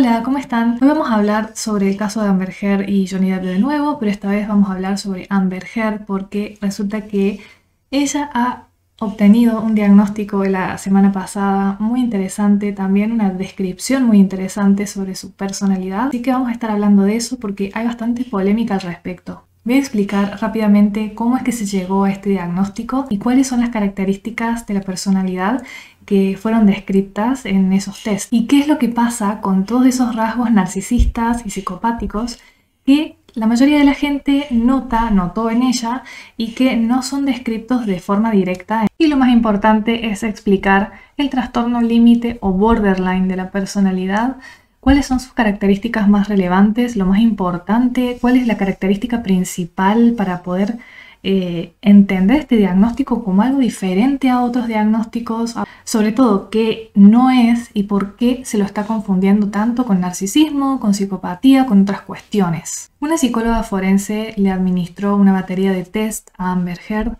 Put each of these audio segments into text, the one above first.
Hola, ¿cómo están? Hoy vamos a hablar sobre el caso de Amber Heard y Johnny Depp de nuevo, pero esta vez vamos a hablar sobre Amber Heard porque resulta que ella ha obtenido un diagnóstico la semana pasada muy interesante, también una descripción muy interesante sobre su personalidad, así que vamos a estar hablando de eso porque hay bastante polémica al respecto. Voy a explicar rápidamente cómo es que se llegó a este diagnóstico y cuáles son las características de la personalidad que fueron descritas en esos test. ¿Y qué es lo que pasa con todos esos rasgos narcisistas y psicopáticos que la mayoría de la gente nota, notó en ella y que no son descritos de forma directa. Y lo más importante es explicar el trastorno límite o borderline de la personalidad, cuáles son sus características más relevantes, lo más importante, cuál es la característica principal para poder eh, entender este diagnóstico como algo diferente a otros diagnósticos, sobre todo qué no es y por qué se lo está confundiendo tanto con narcisismo, con psicopatía, con otras cuestiones. Una psicóloga forense le administró una batería de test a Amber Heard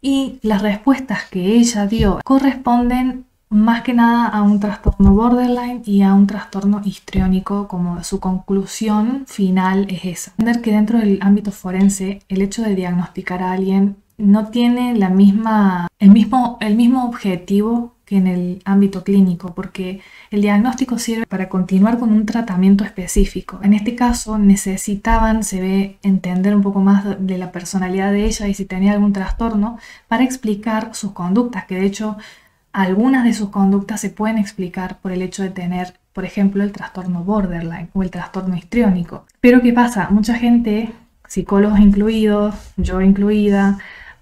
y las respuestas que ella dio corresponden más que nada a un trastorno borderline y a un trastorno histriónico, como su conclusión final es esa. Entender que dentro del ámbito forense el hecho de diagnosticar a alguien no tiene la misma, el, mismo, el mismo objetivo que en el ámbito clínico, porque el diagnóstico sirve para continuar con un tratamiento específico. En este caso necesitaban, se ve, entender un poco más de la personalidad de ella y si tenía algún trastorno para explicar sus conductas, que de hecho algunas de sus conductas se pueden explicar por el hecho de tener, por ejemplo, el trastorno borderline o el trastorno histriónico. Pero ¿qué pasa? Mucha gente, psicólogos incluidos, yo incluida,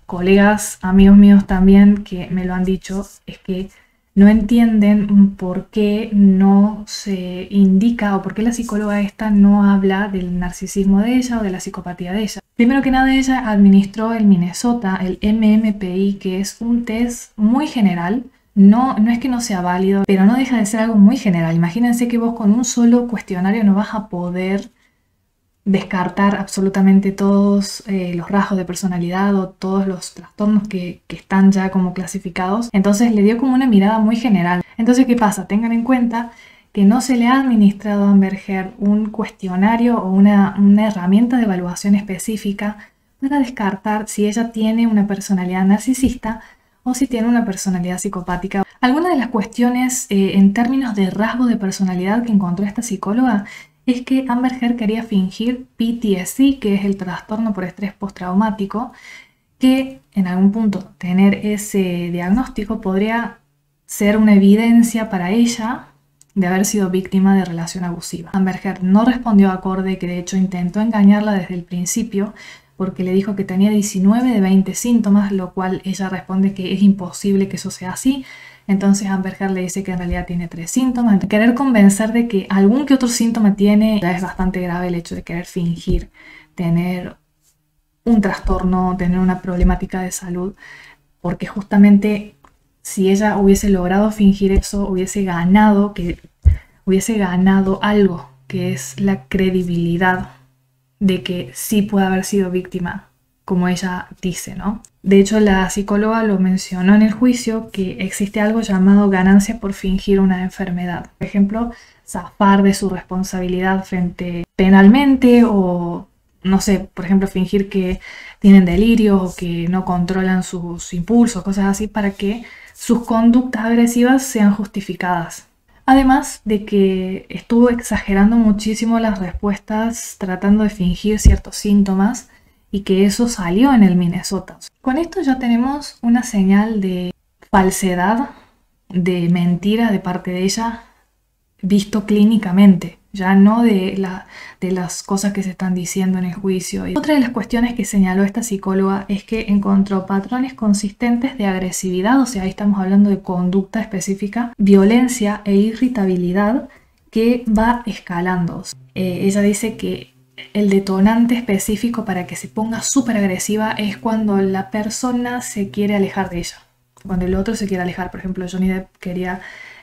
colegas, amigos míos también que me lo han dicho, es que no entienden por qué no se indica o por qué la psicóloga esta no habla del narcisismo de ella o de la psicopatía de ella. Primero que nada, ella administró el Minnesota el MMPI, que es un test muy general no, es que no sea válido, pero no deja de ser algo muy general. Imagínense que vos con un solo cuestionario no vas a poder descartar absolutamente todos eh, los rasgos de personalidad o todos los trastornos que, están ya como clasificados. Entonces le dio como una mirada muy general. Entonces, ¿qué pasa? Tengan en cuenta que no se le ha administrado a Amberger un cuestionario o una herramienta de evaluación específica para descartar si ella tiene una personalidad narcisista o si tiene una personalidad psicopática. Algunas de las cuestiones eh, en términos de rasgo de personalidad que encontró esta psicóloga es que Amber Heard quería fingir PTSD, que es el trastorno por estrés postraumático, que en algún punto tener ese diagnóstico podría ser una evidencia para ella de haber sido víctima de relación abusiva. Amber Heard no respondió acorde, que de hecho intentó engañarla desde el principio, porque le dijo que tenía 19 de 20 síntomas, lo cual ella responde que es imposible que eso sea así. Entonces Amberger le dice que en realidad tiene tres síntomas. Querer convencer de que algún que otro síntoma tiene ya es bastante grave el hecho de querer fingir tener un trastorno, tener una problemática de salud, porque justamente si ella hubiese logrado fingir eso, hubiese ganado, que, hubiese ganado algo, que es la credibilidad de que sí puede haber sido víctima, como ella dice, ¿no? De hecho, la psicóloga lo mencionó en el juicio que existe algo llamado ganancia por fingir una enfermedad. Por ejemplo, zafar de su responsabilidad frente penalmente o, no sé, por ejemplo, fingir que tienen delirios o que no controlan sus impulsos, cosas así, para que sus conductas agresivas sean justificadas. Además de que estuvo exagerando muchísimo las respuestas tratando de fingir ciertos síntomas y que eso salió en el Minnesota. Con esto ya tenemos una señal de falsedad, de mentira de parte de ella, visto clínicamente ya no de, de las cosas que se están diciendo en el juicio. Y otra de las cuestiones que señaló esta psicóloga es que encontró patrones consistentes de agresividad, o sea, ahí estamos hablando de conducta específica, violencia e irritabilidad que va escalando. Eh, ella dice que el detonante específico para que se ponga súper agresiva es cuando la persona se quiere alejar de ella, cuando el otro se quiere alejar. Por ejemplo, Johnny Depp quería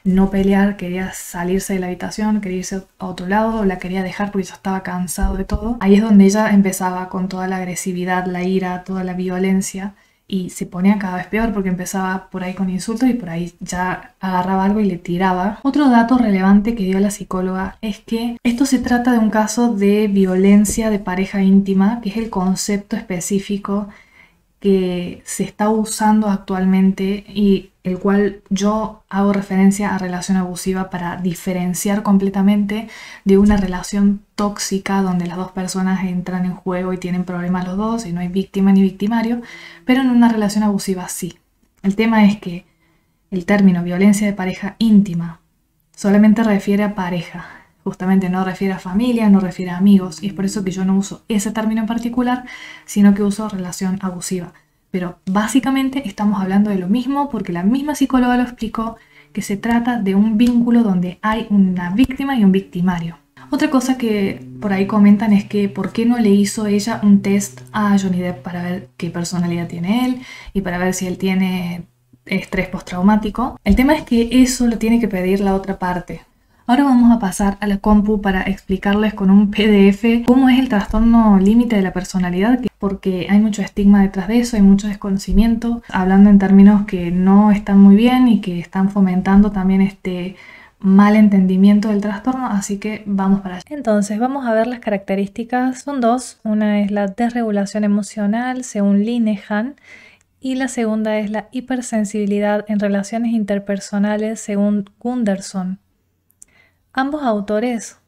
no pelear, quería salirse de la habitación, quería irse a otro lado, la quería dejar porque ya estaba cansado de todo. Ahí es donde ella empezaba con toda la agresividad, la ira, toda la violencia y se ponía cada vez peor porque empezaba por ahí con insultos y por ahí ya agarraba algo y le tiraba. Otro dato relevante que dio la psicóloga es que esto se trata de un caso de violencia de pareja íntima, que es el concepto específico que se está usando actualmente y el cual yo hago referencia a relación abusiva para diferenciar completamente de una relación tóxica donde las dos personas entran en juego y tienen problemas los dos y no hay víctima ni victimario, pero en una relación abusiva sí. El tema es que el término violencia de pareja íntima solamente refiere a pareja Justamente no refiere a familia, no refiere a amigos, y es por eso que yo no uso ese término en particular, sino que uso relación abusiva. Pero básicamente estamos hablando de lo mismo porque la misma psicóloga lo explicó, que se trata de un vínculo donde hay una víctima y un victimario. Otra cosa que por ahí comentan es que por qué no le hizo ella un test a Johnny Depp para ver qué personalidad tiene él y para ver si él tiene estrés postraumático. El tema es que eso lo tiene que pedir la otra parte. Ahora vamos a pasar a la compu para explicarles con un PDF cómo es el trastorno límite de la personalidad, porque hay mucho estigma detrás de eso, hay mucho desconocimiento, hablando en términos que no están muy bien y que están fomentando también este mal entendimiento del trastorno, así que vamos para allá. Entonces, vamos a ver las características. Son dos. Una es la desregulación emocional, según Linehan, y la segunda es la hipersensibilidad en relaciones interpersonales, según Gunderson. Ambos autores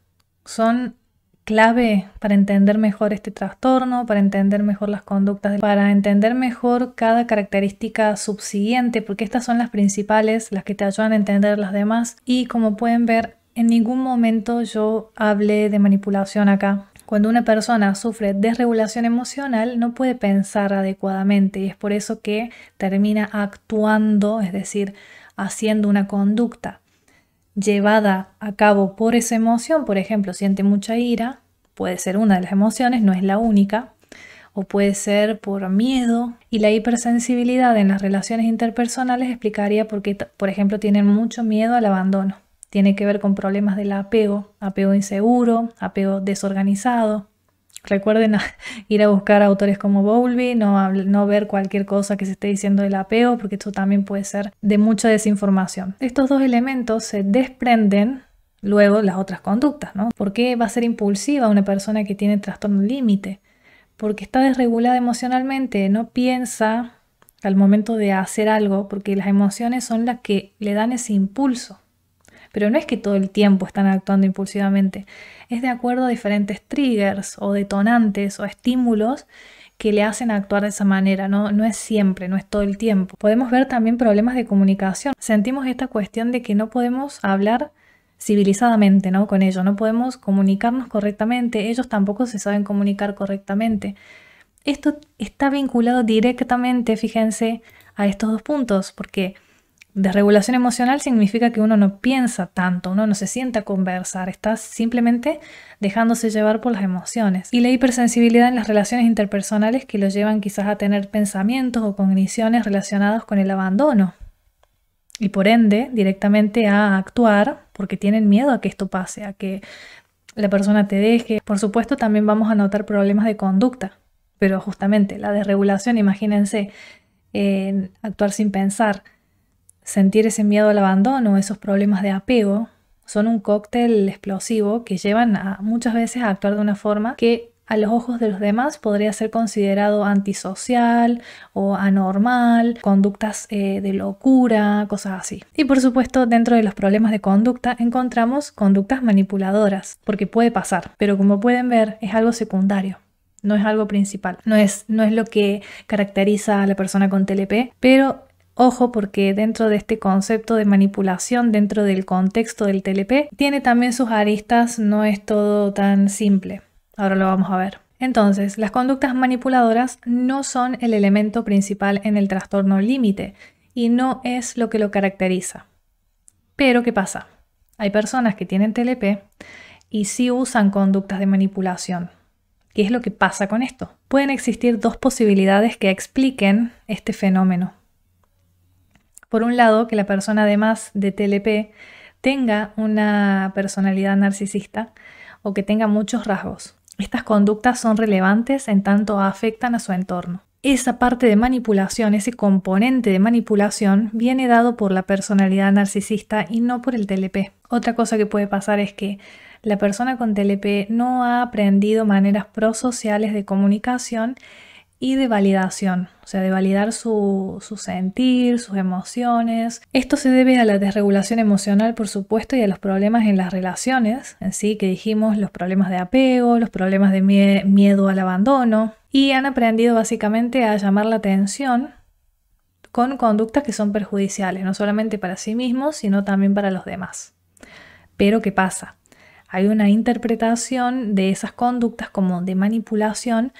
son clave para entender mejor este trastorno, para entender mejor las conductas, para entender mejor cada característica subsiguiente, porque estas son las principales, las que te ayudan a entender las demás. Y como pueden ver, en ningún momento yo hablé de manipulación acá. Cuando una persona sufre desregulación emocional no puede pensar adecuadamente y es por eso que termina actuando, es decir, haciendo una conducta llevada a cabo por esa emoción, por ejemplo, siente mucha ira, puede ser una de las emociones, no es la única, o puede ser por miedo. Y la hipersensibilidad en las relaciones interpersonales explicaría por qué, por ejemplo, tienen mucho miedo al abandono. Tiene que ver con problemas del apego, apego inseguro, apego desorganizado, Recuerden ir a buscar autores como Bowlby, no, ver cualquier cosa que se esté diciendo del apeo, porque esto también puede ser de mucha desinformación. Estos dos elementos se desprenden luego las otras conductas, ¿no? ¿Por qué va a ser impulsiva una persona que tiene trastorno límite? Porque está desregulada emocionalmente, no piensa al momento de hacer algo, porque las emociones son las que le dan ese impulso pero no es que todo el tiempo están actuando impulsivamente, es de acuerdo a diferentes triggers o detonantes o estímulos que le hacen actuar de esa manera, no, no es siempre, no es todo el tiempo. Podemos ver también problemas de comunicación, sentimos esta cuestión de que no podemos hablar civilizadamente, ¿no? Con ellos, no podemos comunicarnos correctamente, ellos tampoco se saben comunicar correctamente. Esto está vinculado directamente, fíjense, a estos dos puntos, porque desregulación emocional significa que uno no piensa tanto, uno no se sienta a conversar, está simplemente dejándose llevar por las emociones. Y la hipersensibilidad en las relaciones interpersonales que lo llevan quizás a tener pensamientos o cogniciones relacionados con el abandono. Y por ende, directamente a actuar porque tienen miedo a que esto pase, a que la persona te deje. Por supuesto, también vamos a notar problemas de conducta, pero justamente la desregulación, imagínense, actuar sin pensar, Sentir ese miedo al abandono, esos problemas de apego, son un cóctel explosivo que llevan a, muchas veces a actuar de una forma que a los ojos de los demás podría ser considerado antisocial o anormal, conductas eh, de locura, cosas así. Y por supuesto, dentro de los problemas de conducta encontramos conductas manipuladoras, porque puede pasar, pero como pueden ver es algo secundario. No es algo principal, no es, no es lo que caracteriza a la persona con TLP, pero Ojo porque dentro de este concepto de manipulación, dentro del contexto del TLP, tiene también sus aristas, no es todo tan simple. Ahora lo vamos a ver. Entonces, las conductas manipuladoras no son el elemento principal en el trastorno límite y no es lo que lo caracteriza. Pero, ¿qué pasa? Hay personas que tienen TLP y sí usan conductas de manipulación. ¿Qué es lo que pasa con esto? Pueden existir dos posibilidades que expliquen este fenómeno. Por un lado, que la persona además de TLP tenga una personalidad narcisista o que tenga muchos rasgos. Estas conductas son relevantes en tanto afectan a su entorno. Esa parte de manipulación, ese componente de manipulación, viene dado por la personalidad narcisista y no por el TLP. Otra cosa que puede pasar es que la persona con TLP no ha aprendido maneras prosociales de comunicación y de validación, o sea, de validar su, sentir, sus emociones. Esto se debe a la desregulación emocional, por supuesto, y a los problemas en las relaciones, en sí, que dijimos, los problemas de apego, los problemas de miedo al abandono, y han aprendido básicamente a llamar la atención con conductas que son perjudiciales, no solamente para sí mismos, sino también para los demás. Pero, ¿qué pasa? Hay una interpretación de esas conductas como de manipulación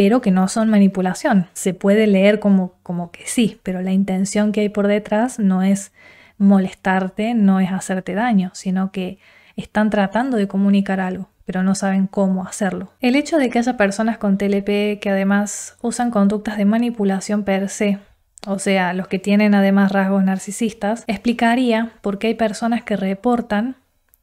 pero que no son manipulación. Se puede leer como, como que sí, pero la intención que hay por detrás no es molestarte, no es hacerte daño, sino que están tratando de comunicar algo pero no saben cómo hacerlo. El hecho de que haya personas con TLP que además usan conductas de manipulación per se, o sea, los que tienen además rasgos narcisistas, explicaría por qué hay personas que reportan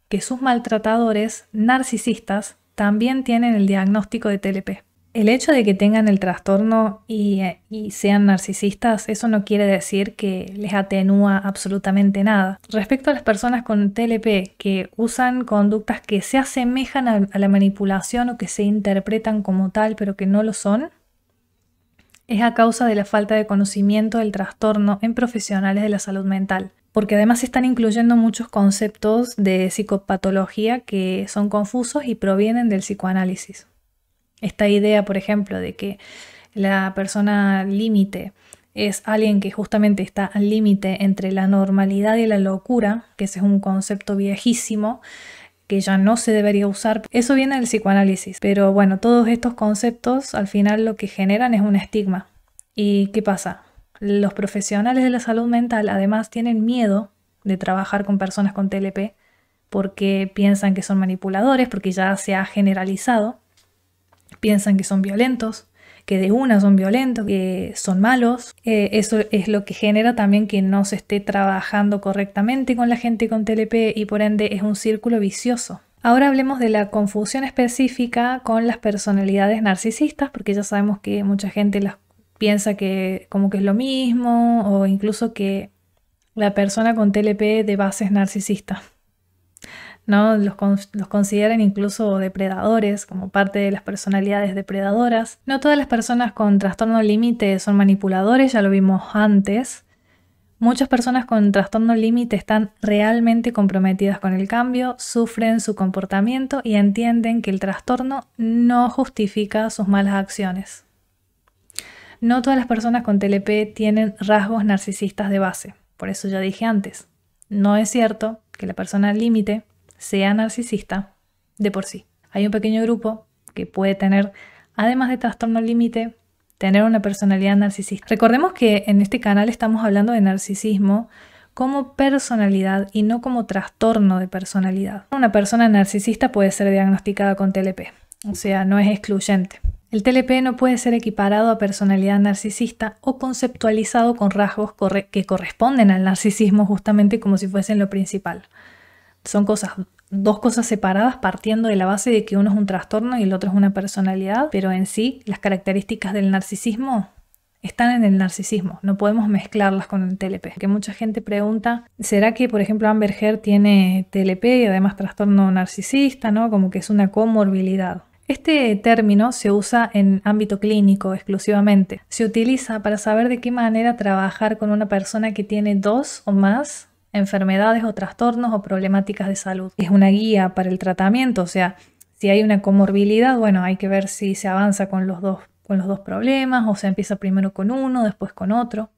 que sus maltratadores narcisistas también tienen el diagnóstico de TLP el hecho de que tengan el trastorno eh, y, sean narcisistas, eso no quiere decir que les atenúa absolutamente nada. Respecto a las personas con TLP que usan conductas que se asemejan a, a la manipulación o que se interpretan como tal pero que no lo son, es a causa de la falta de conocimiento del trastorno en profesionales de la salud mental porque además están incluyendo muchos conceptos de psicopatología que son confusos y provienen del psicoanálisis. Esta idea, por ejemplo, de que la persona límite es alguien que justamente está al límite entre la normalidad y la locura, que ese es un concepto viejísimo que ya no se debería usar. Eso viene del psicoanálisis, pero bueno, todos estos conceptos al final lo que generan es un estigma. ¿Y qué pasa? Los profesionales de la salud mental además tienen miedo de trabajar con personas con TLP porque piensan que son manipuladores, porque ya se ha generalizado piensan que son violentos, que de una son violentos, que son malos. Eh, eso es lo que genera también que no se esté trabajando correctamente con la gente con TLP y por ende es un círculo vicioso. Ahora hablemos de la confusión específica con las personalidades narcisistas, porque ya sabemos que mucha gente las piensa que como que es lo mismo o incluso que la persona con TLP de base es narcisista. Los, consideren los, consideran incluso depredadores, como parte de las personalidades depredadoras. No todas las personas con trastorno límite son manipuladores, ya lo vimos antes. Muchas personas con trastorno límite están realmente comprometidas con el cambio, sufren su comportamiento y entienden que el trastorno no justifica sus malas acciones. No todas las personas con TLP tienen rasgos narcisistas de base, por eso ya dije antes. No es cierto que la persona límite sea narcisista de por sí. Hay un pequeño grupo que puede tener, además de trastorno límite, tener una personalidad narcisista. Recordemos que en este canal estamos hablando de narcisismo como personalidad y no como trastorno de personalidad. Una persona narcisista puede ser diagnosticada con TLP, o sea, no es excluyente. El TLP no puede ser equiparado a personalidad narcisista o conceptualizado con rasgos que corresponden al narcisismo justamente como si fuesen lo principal. Son cosas dos cosas separadas partiendo de la base de que uno es un trastorno y el otro es una personalidad, pero en sí las características del narcisismo están en el narcisismo, no podemos mezclarlas con el TLP. Que mucha gente pregunta, ¿será que por ejemplo Amber tiene TLP y además trastorno narcisista, no? Como que es una comorbilidad. Este término se usa en ámbito clínico exclusivamente. Se utiliza para saber de qué manera trabajar con una persona que tiene dos o más enfermedades o trastornos o problemáticas de salud. Es una guía para el tratamiento, o sea, si hay una comorbilidad, bueno, hay que ver si se avanza con los dos, con los dos problemas o se empieza primero con uno, después con otro.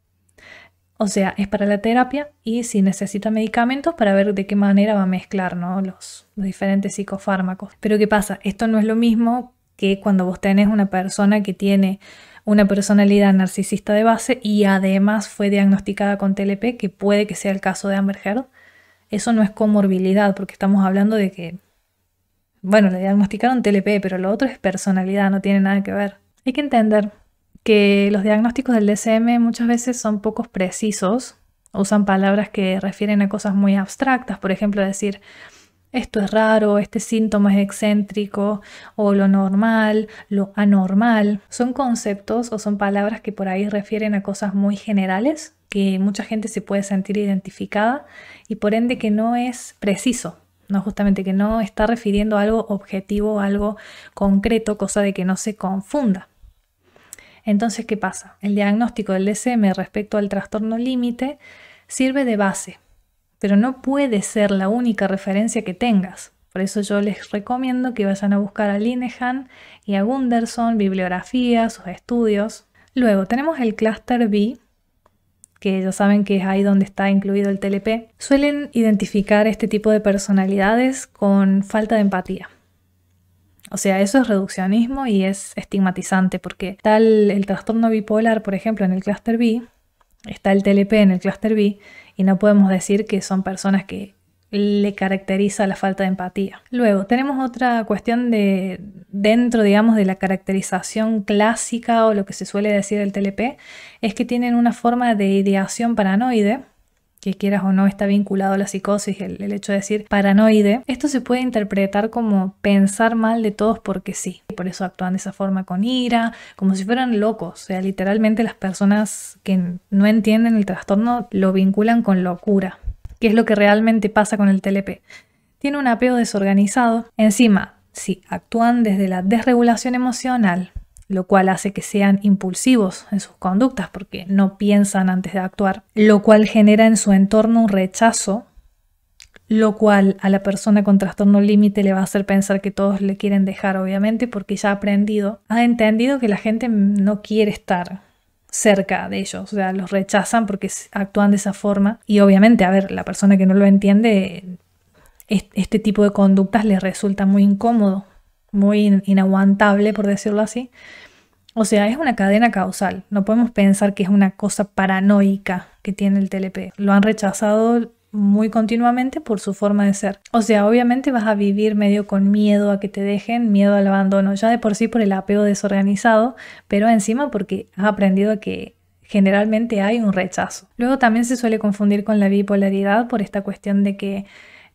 O sea, es para la terapia y si necesita medicamentos para ver de qué manera va a mezclar los, los diferentes psicofármacos. Pero ¿qué pasa? Esto no es lo mismo que cuando vos tenés una persona que tiene una personalidad narcisista de base y además fue diagnosticada con TLP, que puede que sea el caso de Amber Heard, eso no es comorbilidad, porque estamos hablando de que, bueno, le diagnosticaron TLP, pero lo otro es personalidad, no tiene nada que ver. Hay que entender que los diagnósticos del DSM muchas veces son pocos precisos, usan palabras que refieren a cosas muy abstractas, por ejemplo, decir, esto es raro, este síntoma es excéntrico, o lo normal, lo anormal. Son conceptos o son palabras que por ahí refieren a cosas muy generales, que mucha gente se puede sentir identificada y por ende que no es preciso. No, justamente que no está refiriendo a algo objetivo, algo concreto, cosa de que no se confunda. Entonces, ¿qué pasa? El diagnóstico del DSM respecto al trastorno límite sirve de base pero no puede ser la única referencia que tengas. Por eso yo les recomiendo que vayan a buscar a Linehan y a Gunderson, bibliografía, sus estudios. Luego tenemos el Cluster B, que ya saben que es ahí donde está incluido el TLP. Suelen identificar este tipo de personalidades con falta de empatía. O sea, eso es reduccionismo y es estigmatizante porque tal el trastorno bipolar, por ejemplo, en el Cluster B, está el TLP en el clúster B y no podemos decir que son personas que le caracteriza la falta de empatía. Luego, tenemos otra cuestión de dentro, digamos, de la caracterización clásica o lo que se suele decir del TLP, es que tienen una forma de ideación paranoide, que quieras o no está vinculado a la psicosis, el, hecho de decir paranoide, esto se puede interpretar como pensar mal de todos porque sí. Y Por eso actúan de esa forma con ira, como si fueran locos. O sea, literalmente las personas que no entienden el trastorno lo vinculan con locura, que es lo que realmente pasa con el TLP. Tiene un apego desorganizado. Encima, si actúan desde la desregulación emocional, lo cual hace que sean impulsivos en sus conductas porque no piensan antes de actuar, lo cual genera en su entorno un rechazo, lo cual a la persona con trastorno límite le va a hacer pensar que todos le quieren dejar, obviamente, porque ya ha aprendido, ha entendido que la gente no quiere estar cerca de ellos, o sea, los rechazan porque actúan de esa forma y obviamente, a ver, la persona que no lo entiende, este tipo de conductas le resulta muy incómodo muy inaguantable, por decirlo así. O sea, es una cadena causal. No podemos pensar que es una cosa paranoica que tiene el TLP. Lo han rechazado muy continuamente por su forma de ser. O sea, obviamente vas a vivir medio con miedo a que te dejen, miedo al abandono, ya de por sí por el apego desorganizado, pero encima porque has aprendido que generalmente hay un rechazo. Luego también se suele confundir con la bipolaridad por esta cuestión de que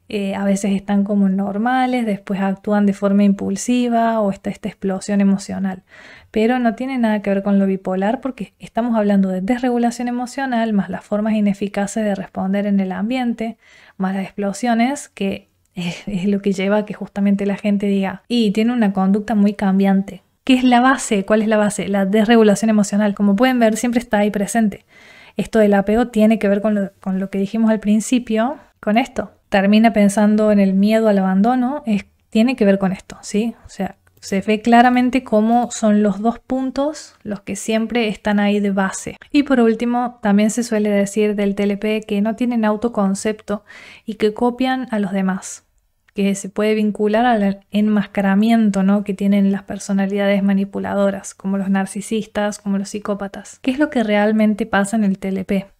eh, a veces están como normales, después actúan de forma impulsiva o está esta explosión emocional. Pero no tiene nada que ver con lo bipolar porque estamos hablando de desregulación emocional más las formas ineficaces de responder en el ambiente, más las explosiones que es, lo que lleva a que justamente la gente diga, y tiene una conducta muy cambiante. ¿Qué es la base? ¿Cuál es la base? La desregulación emocional. Como pueden ver, siempre está ahí presente. Esto del apego tiene que ver con lo que dijimos al principio, con esto, termina pensando en el miedo al abandono tiene que ver con esto, ¿sí? O sea, se ve claramente cómo son los dos puntos los que siempre están ahí de base. Y por último, también se suele decir del TLP que no tienen autoconcepto y que copian a los demás, que se puede vincular al enmascaramiento ¿no? que tienen las personalidades manipuladoras, como los narcisistas, como los psicópatas. ¿Qué es lo que realmente pasa en el TLP?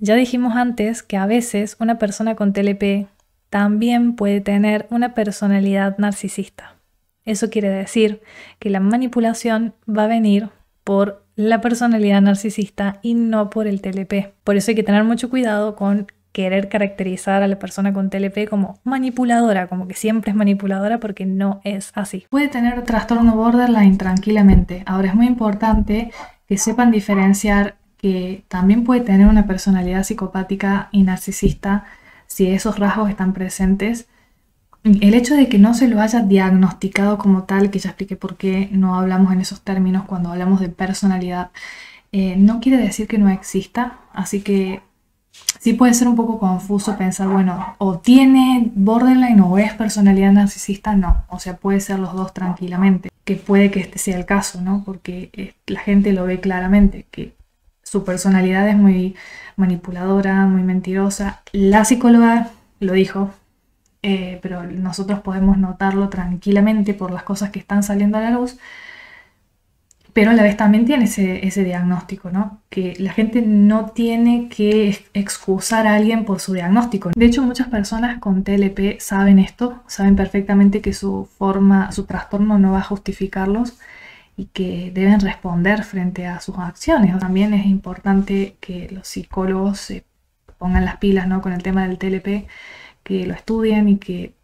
Ya dijimos antes que a veces una persona con TLP también puede tener una personalidad narcisista. Eso quiere decir que la manipulación va a venir por la personalidad narcisista y no por el TLP. Por eso hay que tener mucho cuidado con querer caracterizar a la persona con TLP como manipuladora, como que siempre es manipuladora porque no es así. Puede tener trastorno borderline tranquilamente. Ahora es muy importante que sepan diferenciar que también puede tener una personalidad psicopática y narcisista si esos rasgos están presentes. El hecho de que no se lo haya diagnosticado como tal, que ya expliqué por qué no hablamos en esos términos cuando hablamos de personalidad, eh, no quiere decir que no exista, así que sí puede ser un poco confuso pensar, bueno, o tiene borderline o es personalidad narcisista, no, o sea, puede ser los dos tranquilamente, que puede que este sea el caso, ¿no? Porque eh, la gente lo ve claramente, que su personalidad es muy manipuladora, muy mentirosa. La psicóloga lo dijo, eh, pero nosotros podemos notarlo tranquilamente por las cosas que están saliendo a la luz. Pero a la vez también tiene ese, diagnóstico, ¿no? Que la gente no tiene que excusar a alguien por su diagnóstico. De hecho, muchas personas con TLP saben esto, saben perfectamente que su forma, su trastorno no va a justificarlos y que deben responder frente a sus acciones. También es importante que los psicólogos se pongan las pilas ¿no? con el tema del TLP, que lo estudien y que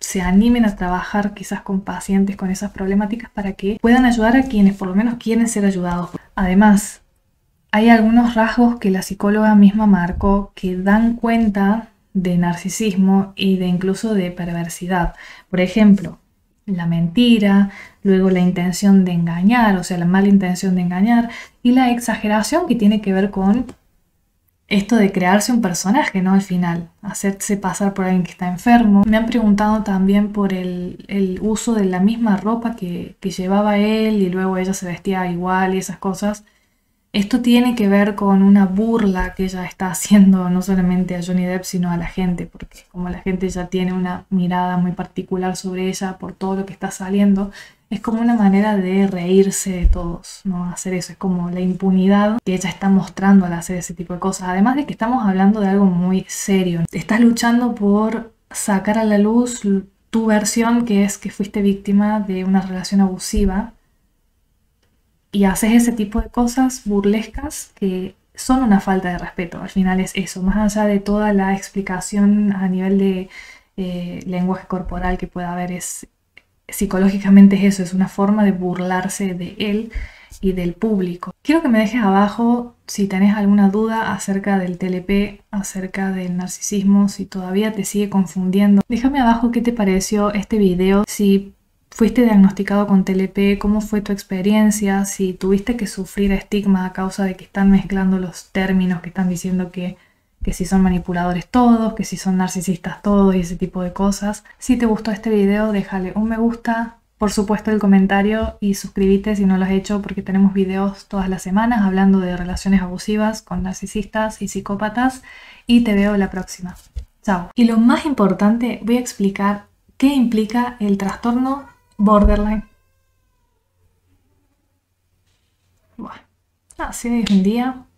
se animen a trabajar quizás con pacientes con esas problemáticas para que puedan ayudar a quienes por lo menos quieren ser ayudados. Además, hay algunos rasgos que la psicóloga misma marcó que dan cuenta de narcisismo y de incluso de perversidad. Por ejemplo, la mentira, luego la intención de engañar, o sea, la mala intención de engañar, y la exageración que tiene que ver con esto de crearse un personaje, ¿no? Al final, hacerse pasar por alguien que está enfermo. Me han preguntado también por el, el uso de la misma ropa que, que llevaba él y luego ella se vestía igual y esas cosas. Esto tiene que ver con una burla que ella está haciendo no solamente a Johnny Depp, sino a la gente, porque como la gente ya tiene una mirada muy particular sobre ella por todo lo que está saliendo, es como una manera de reírse de todos, ¿no? Hacer eso, es como la impunidad que ella está mostrando al hacer ese tipo de cosas. Además de que estamos hablando de algo muy serio. Estás luchando por sacar a la luz tu versión, que es que fuiste víctima de una relación abusiva y haces ese tipo de cosas burlescas que son una falta de respeto. Al final es eso, más allá de toda la explicación a nivel de eh, lenguaje corporal que pueda haber, es psicológicamente es eso, es una forma de burlarse de él y del público. Quiero que me dejes abajo si tenés alguna duda acerca del TLP, acerca del narcisismo, si todavía te sigue confundiendo. Déjame abajo qué te pareció este video, si fuiste diagnosticado con TLP, cómo fue tu experiencia, si tuviste que sufrir estigma a causa de que están mezclando los términos, que están diciendo que, que si son manipuladores todos, que si son narcisistas todos y ese tipo de cosas. Si te gustó este video, déjale un me gusta, por supuesto el comentario y suscríbete si no lo has hecho porque tenemos videos todas las semanas hablando de relaciones abusivas con narcisistas y psicópatas y te veo la próxima. Chao. Y lo más importante, voy a explicar qué implica el trastorno borderline. Bueno, así es un día.